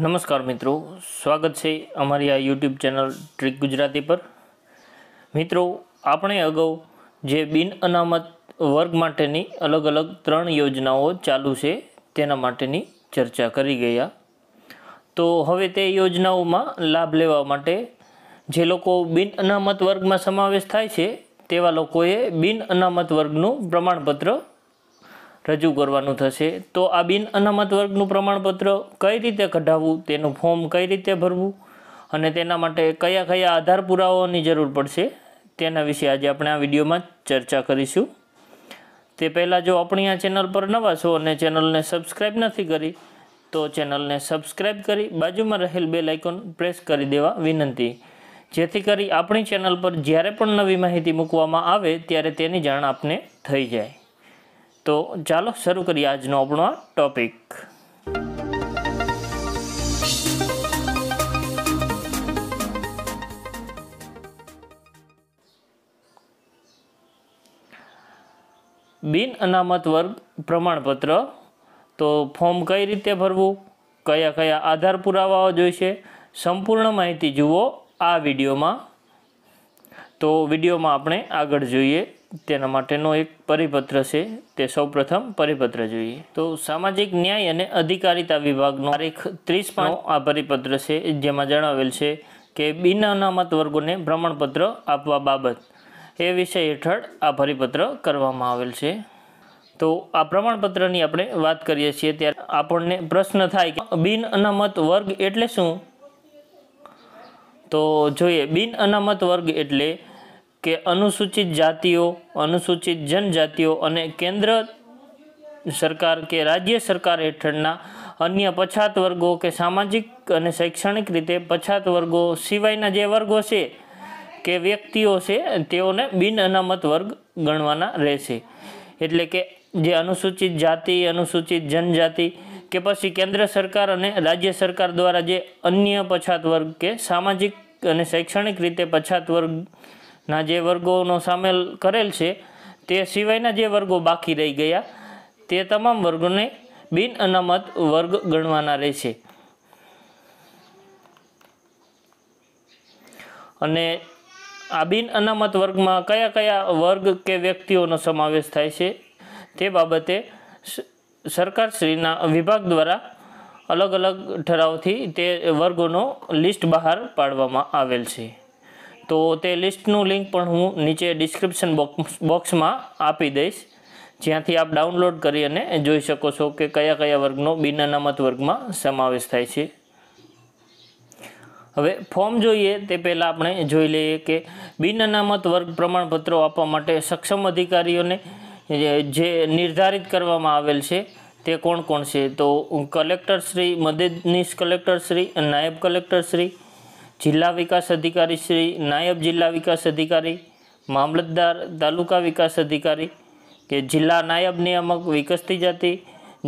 નમસ્કાર મિત્રો સ્વાગત છે અમારી આ યુટ્યુબ ચેનલ ટ્રીક ગુજરાતી પર મિત્રો આપણે અગાઉ જે બિન અનામત વર્ગ માટેની અલગ અલગ ત્રણ યોજનાઓ ચાલુ છે તેના માટેની ચર્ચા કરી ગયા તો હવે તે યોજનાઓમાં લાભ લેવા માટે જે લોકો બિન અનામત વર્ગમાં સમાવેશ થાય છે તેવા લોકોએ બિન અનામત વર્ગનું પ્રમાણપત્ર રજૂ કરવાનું થશે તો આ બિન અનામત વર્ગનું પ્રમાણપત્ર કઈ રીતે કઢાવવું તેનું ફોર્મ કઈ રીતે ભરવું અને તેના માટે કયા કયા આધાર પુરાવાઓની જરૂર પડશે તેના વિશે આજે આપણે આ વિડીયોમાં ચર્ચા કરીશું તે પહેલાં જો આપણી આ ચેનલ પર નવા છો અને ચેનલને સબસ્ક્રાઈબ નથી કરી તો ચેનલને સબસ્ક્રાઈબ કરી બાજુમાં રહેલ બે લાઇકોન પ્રેસ કરી દેવા વિનંતી જેથી કરી આપણી ચેનલ પર જ્યારે પણ નવી માહિતી મૂકવામાં આવે ત્યારે તેની જાણ આપને થઈ જાય તો ચાલો શરૂ કરીએ આજનો આપણો આ ટોપિક બિન અનામત વર્ગ પ્રમાણપત્ર તો ફોર્મ કઈ રીતે ભરવું કયા કયા આધાર પુરાવાઓ જોઈશે સંપૂર્ણ માહિતી જુઓ આ વિડીયોમાં તો વિડીયોમાં આપણે આગળ જોઈએ તેના માટેનો એક પરિપત્ર છે તે સૌપ્રથમ પરિપત્ર જોઈએ તો સામાજિક ન્યાય અને અધિકારિતા વિભાગનો તારીખ ત્રીસ પાંચ આ પરિપત્ર છે જેમાં જણાવેલ છે કે બિન અનામત વર્ગોને ભ્રમણપત્ર આપવા બાબત એ વિષય હેઠળ આ પરિપત્ર કરવામાં આવેલ છે તો આ પ્રમાણપત્રની આપણે વાત કરીએ છીએ ત્યારે આપણને પ્રશ્ન થાય કે બિન અનામત વર્ગ એટલે શું તો જોઈએ બિન અનામત વર્ગ એટલે કે અનુસૂચિત જાતિઓ અનુસૂચિત જનજાતિઓ અને કેન્દ્ર સરકાર કે રાજ્ય સરકાર હેઠળના અન્ય પછાત વર્ગો કે સામાજિક અને શૈક્ષણિક રીતે પછાત વર્ગો સિવાયના જે વર્ગો છે કે વ્યક્તિઓ છે તેઓને બિન અનામત વર્ગ ગણવાના રહેશે એટલે કે જે અનુસૂચિત જાતિ અનુસૂચિત જનજાતિ કે પછી કેન્દ્ર સરકાર અને રાજ્ય સરકાર દ્વારા જે અન્ય પછાત વર્ગ કે સામાજિક અને શૈક્ષણિક રીતે પછાત વર્ગ ના જે વર્ગોનો સામેલ કરેલ છે તે સિવાયના જે વર્ગો બાકી રહી ગયા તે તમામ વર્ગોને બિન અનામત વર્ગ ગણવાના રહેશે અને આ બિન અનામત વર્ગમાં કયા કયા વર્ગ કે વ્યક્તિઓનો સમાવેશ થાય છે તે બાબતે સરકારશ્રીના વિભાગ દ્વારા અલગ અલગ ઠરાવથી તે વર્ગોનો લિસ્ટ બહાર પાડવામાં આવેલ છે તો તે લિસ્ટનું લિંક પણ હું નીચે ડિસ્ક્રિપ્શન બોક્સ બોક્સમાં આપી દઈશ જ્યાંથી આપ ડાઉનલોડ કરી અને જોઈ શકો છો કે કયા કયા વર્ગનો બિન અનામત વર્ગમાં સમાવેશ થાય છે હવે ફોર્મ જોઈએ તે પહેલાં આપણે જોઈ લઈએ કે બિન અનામત વર્ગ પ્રમાણપત્રો આપવા માટે સક્ષમ અધિકારીઓને જે નિર્ધારિત કરવામાં આવેલ છે તે કોણ કોણ છે તો કલેક્ટરશ્રી મદદનીશ કલેક્ટરશ્રી નાયબ કલેક્ટરશ્રી જિલ્લા વિકાસ અધિકારી શ્રી નાયબ જિલ્લા વિકાસ અધિકારી મામલતદાર તાલુકા વિકાસ અધિકારી કે જિલ્લા નાયબ નિયામક વિકસતી જાતિ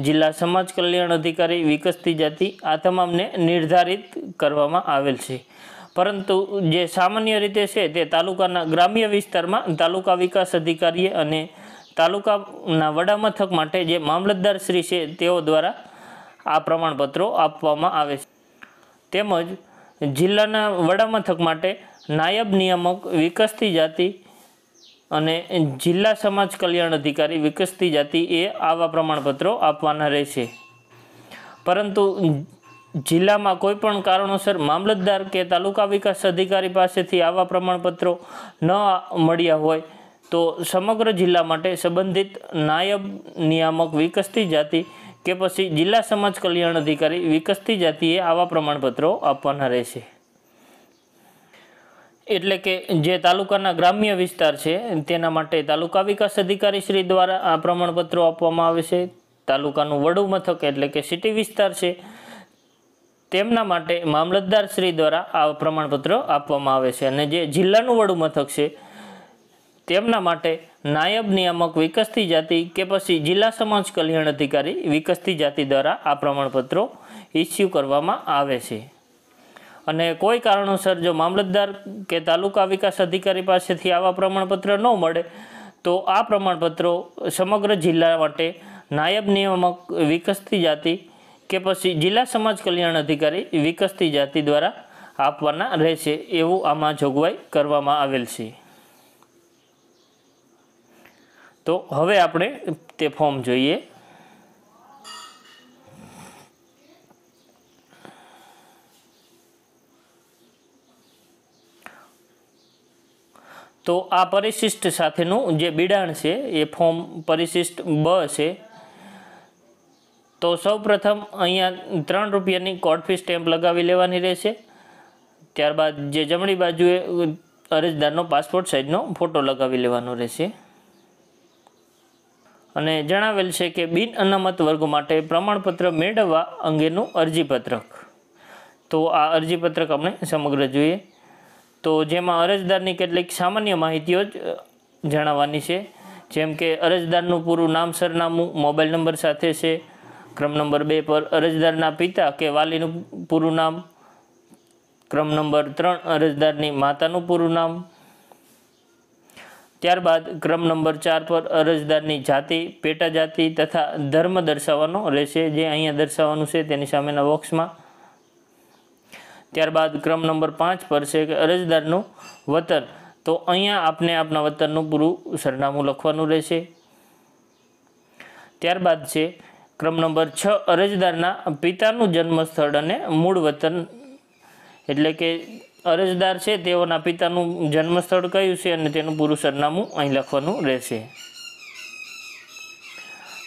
જિલ્લા સમાજ કલ્યાણ અધિકારી વિકસતી જાતિ આ તમામને નિર્ધારિત કરવામાં આવેલ છે પરંતુ જે સામાન્ય રીતે છે તે તાલુકાના ગ્રામ્ય વિસ્તારમાં તાલુકા વિકાસ અધિકારીએ અને તાલુકાના વડામથક માટે જે મામલતદાર શ્રી છે તેઓ દ્વારા આ પ્રમાણપત્રો આપવામાં આવે છે તેમજ જિલ્લાના વડામથક માટે નાયબ નિયામક વિકસતી જાતિ અને જિલ્લા સમાજ કલ્યાણ અધિકારી વિકસતી જાતિ એ આવા પ્રમાણપત્રો આપવાના રહેશે પરંતુ જિલ્લામાં કોઈપણ કારણોસર મામલતદાર કે તાલુકા વિકાસ અધિકારી પાસેથી આવા પ્રમાણપત્રો ન મળ્યા હોય તો સમગ્ર જિલ્લા માટે સંબંધિત નાયબ નિયામક વિકસતી જાતિ કે પછી જિલ્લા સમાજ કલ્યાણ અધિકારી વિકસતી જાતિએ આવા પ્રમાણપત્રો આપવાના રહેશે એટલે કે જે તાલુકાના ગ્રામ્ય વિસ્તાર છે તેના માટે તાલુકા વિકાસ અધિકારી શ્રી દ્વારા આ પ્રમાણપત્રો આપવામાં આવે છે તાલુકાનું વડુ મથક એટલે કે સિટી વિસ્તાર છે તેમના માટે મામલતદાર શ્રી દ્વારા આ પ્રમાણપત્ર આપવામાં આવે છે અને જે જિલ્લાનું વડુ મથક છે તેમના માટે નાયબ નિયામક વિકસતી જાતિ કે પછી જિલ્લા સમાજ કલ્યાણ અધિકારી વિકસતી જાતિ દ્વારા આ પ્રમાણપત્રો ઇસ્યુ કરવામાં આવે છે અને કોઈ કારણોસર જો મામલતદાર કે તાલુકા વિકાસ અધિકારી પાસેથી આવા પ્રમાણપત્ર ન મળે તો આ પ્રમાણપત્રો સમગ્ર જિલ્લા માટે નાયબ નિયામક વિકસતી જાતિ કે પછી જિલ્લા સમાજ કલ્યાણ અધિકારી વિકસતી જાતિ દ્વારા આપવાના રહેશે એવું આમાં જોગવાઈ કરવામાં આવેલ છે તો હવે આપણે તે ફોર્મ જોઈએ તો આ પરિશિષ્ટ સાથેનું જે બિડાણ છે એ ફોર્મ પરિશિષ્ટ બ છે તો સૌપ્રથમ અહીંયા ત્રણ રૂપિયાની કોર્ટફી સ્ટેમ્પ લગાવી લેવાની રહેશે ત્યારબાદ જે જમણી બાજુએ અરજદારનો પાસપોર્ટ સાઇઝનો ફોટો લગાવી લેવાનો રહેશે અને જણાવેલ છે કે બિન અનામત વર્ગ માટે પ્રમાણપત્ર મેળવવા અંગેનું અરજીપત્રક તો આ અરજીપત્રક આપણે સમગ્ર જોઈએ તો જેમાં અરજદારની કેટલીક સામાન્ય માહિતીઓ જ જણાવવાની છે જેમ કે અરજદારનું પૂરું નામ સરનામું મોબાઈલ નંબર સાથે છે ક્રમ નંબર બે પર અરજદારના પિતા કે વાલીનું પૂરું નામ ક્રમ નંબર ત્રણ અરજદારની માતાનું પૂરું નામ ત્યારબાદ ક્રમ નંબર ચાર પર અરજદારની જાતિ પેટા જાતિ તથા ધર્મ દર્શાવવાનો રહેશે જે અહીંયા દર્શાવવાનું છે તેની સામેના બોક્સમાં ત્યારબાદ ક્રમ નંબર પાંચ પર છે કે અરજદારનું વતન તો અહીંયા આપને આપના વતનનું પૂરું સરનામું લખવાનું રહેશે ત્યારબાદ છે ક્રમ નંબર છ અરજદારના પિતાનું જન્મસ્થળ અને મૂળ વતન એટલે કે અરજદાર છે તેઓના પિતાનું જન્મસ્થળ કયું છે અને તેનું પૂરું સરનામું અહીં લખવાનું રહેશે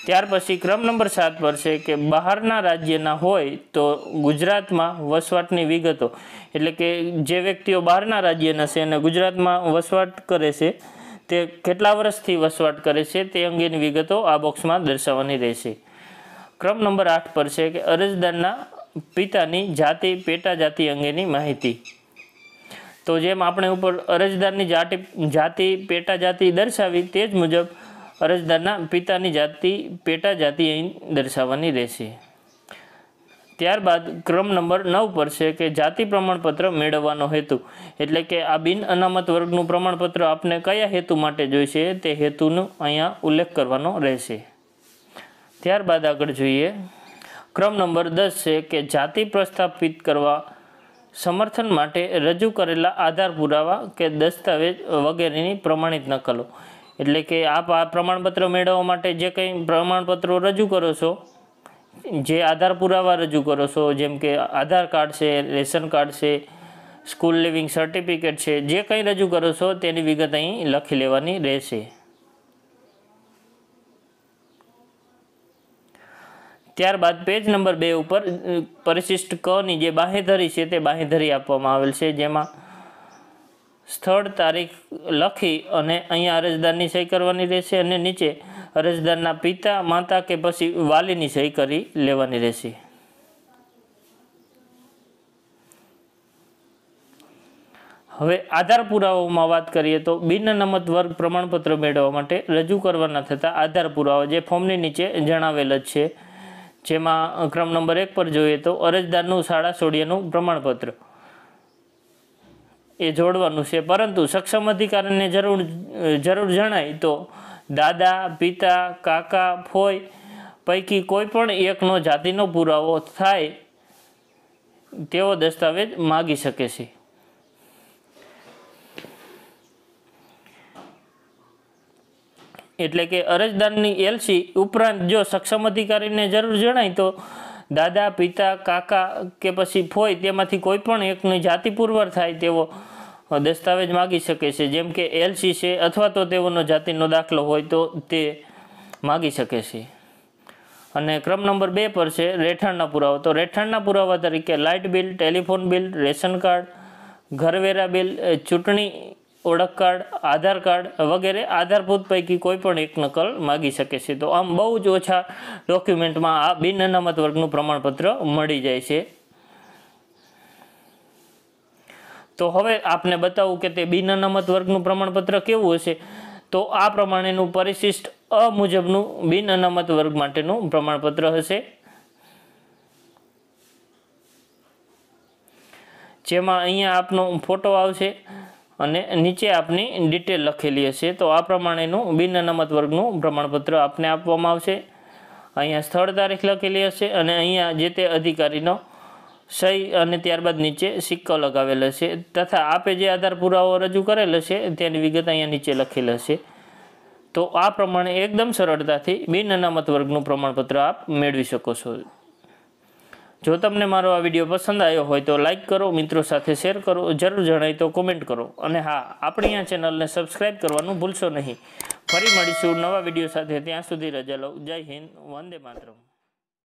ત્યાર પછી ક્રમ નંબર સાત પર છે કે બહારના રાજ્યના હોય તો ગુજરાતમાં વસવાટની વિગતો એટલે કે જે વ્યક્તિઓ બહારના રાજ્યના છે અને ગુજરાતમાં વસવાટ કરે છે તે કેટલા વર્ષથી વસવાટ કરે છે તે અંગેની વિગતો આ બોક્સમાં દર્શાવવાની રહેશે ક્રમ નંબર આઠ પર છે કે અરજદારના પિતાની જાતિ પેટા જાતિ અંગેની માહિતી તો જેમ આપણે ઉપર અરજદારની જાતિ જાતિ પેટા જાતિ દર્શાવી તે જ મુજબ અરજદારના પિતાની જાતિ પેટા જાતિ અહીં દર્શાવવાની રહેશે ત્યારબાદ ક્રમ નંબર નવ પર છે કે જાતિ પ્રમાણપત્ર મેળવવાનો હેતુ એટલે કે આ બિન અનામત વર્ગનું પ્રમાણપત્ર આપને કયા હેતુ માટે જોઈશે તે હેતુનો અહીંયા ઉલ્લેખ કરવાનો રહેશે ત્યારબાદ આગળ જોઈએ ક્રમ નંબર દસ છે કે જાતિ પ્રસ્થાપિત કરવા સમર્થન માટે રજૂ કરેલા આધાર પુરાવા કે દસ્તાવેજ વગેરેની પ્રમાણિત નકલો એટલે કે આપ આ પ્રમાણપત્ર મેળવવા માટે જે કંઈ પ્રમાણપત્રો રજૂ કરો છો જે આધાર પુરાવા રજૂ કરો છો જેમ કે આધાર કાર્ડ છે રેશન કાર્ડ છે સ્કૂલ લિવિંગ સર્ટિફિકેટ છે જે કંઈ રજૂ કરો છો તેની વિગત અહીં લખી લેવાની રહેશે ત્યારબાદ પેજ નંબર બે ઉપર પરિશિષ્ટ કની જે બાહેધરી છે તે બાહેધરી આપવામાં આવેલ છે જેમાં સ્થળ તારીખ લખી અને અહીંયા અરજદારની સહી કરવાની રહેશે અને નીચે અરજદારના પિતા માતા કે પછી વાલીની સહી કરી લેવાની રહેશે હવે આધાર પુરાવાઓમાં વાત કરીએ તો બિનનમત વર્ગ પ્રમાણપત્ર મેળવવા માટે રજૂ કરવાના થતાં આધાર પુરાવા જે ફોર્મની નીચે જણાવેલ જ છે જેમાં ક્રમ નંબર એક પર જોઈએ તો અરજદારનું શાળા સોડિયાનું પ્રમાણપત્ર એ જોડવાનું છે પરંતુ સક્ષમ અધિકારીને જરૂર જરૂર જણાય તો દાદા પિતા કાકા ફોય પૈકી કોઈ પણ એકનો જાતિનો પુરાવો થાય તેવો દસ્તાવેજ માગી શકે છે એટલે કે અરજદારની એલસી ઉપરાંત જો સક્ષમ અધિકારીને જરૂર જણાય તો દાદા પિતા કાકા કે પછી ફોય તેમાંથી કોઈ પણ એકની જાતિ પુરવાર થાય તેવો દસ્તાવેજ માગી શકે છે જેમ કે એલસી છે અથવા તો તેઓનો જાતિનો દાખલો હોય તો તે માગી શકે છે અને ક્રમ નંબર બે પર છે રહેઠાણના પુરાવા તો રહેઠાણના પુરાવા તરીકે light bill telephone bill ration card ઘરવેરા બિલ ચૂંટણી ઓળખ કાર્ડ આધાર કાર્ડ વગેરે આધારભૂત પૈકી કોઈ પણ એક નકલ માગી શકે છે તો આમ બહુ જ ઓછા ડોક્યુમેન્ટમાં આ બિન અનામત વર્ગનું પ્રમાણપત્ર મળી જાય છે તો હવે આપને બતાવું કે તે બિન અનામત વર્ગનું પ્રમાણપત્ર કેવું હશે તો આ પ્રમાણેનું પરિશિષ્ટ અ મુજબનું બિન અનામત વર્ગ માટેનું પ્રમાણપત્ર હશે જેમાં અહીંયા આપનો ફોટો આવશે અને નીચે આપની ડિટેલ લખેલી હશે તો આ પ્રમાણેનું બિન અનામત વર્ગનું પ્રમાણપત્ર આપને આપવામાં આવશે અહીંયા સ્થળ તારીખ લખેલી હશે અને અહીંયા જે તે અધિકારીનો સહી અને ત્યારબાદ નીચે સિક્કો લગાવેલ હશે તથા આપે જે આધાર પુરાવો રજૂ કરેલ હશે તેની વિગત અહીંયા નીચે લખેલ હશે તો આ પ્રમાણે એકદમ સરળતાથી બિન અનામત વર્ગનું પ્રમાણપત્ર આપ મેળવી શકો છો જો તમને મારો આ વિડીયો પસંદ આવ્યો હોય તો લાઇક કરો મિત્રો સાથે શેર કરો જરૂર જણાય તો કોમેન્ટ કરો અને હા આપણી આ ચેનલને સબસ્ક્રાઈબ કરવાનું ભૂલશો નહીં ફરી મળીશું નવા વિડીયો સાથે ત્યાં સુધી રજા લઉં જય હિન્દ વંદે માતરમ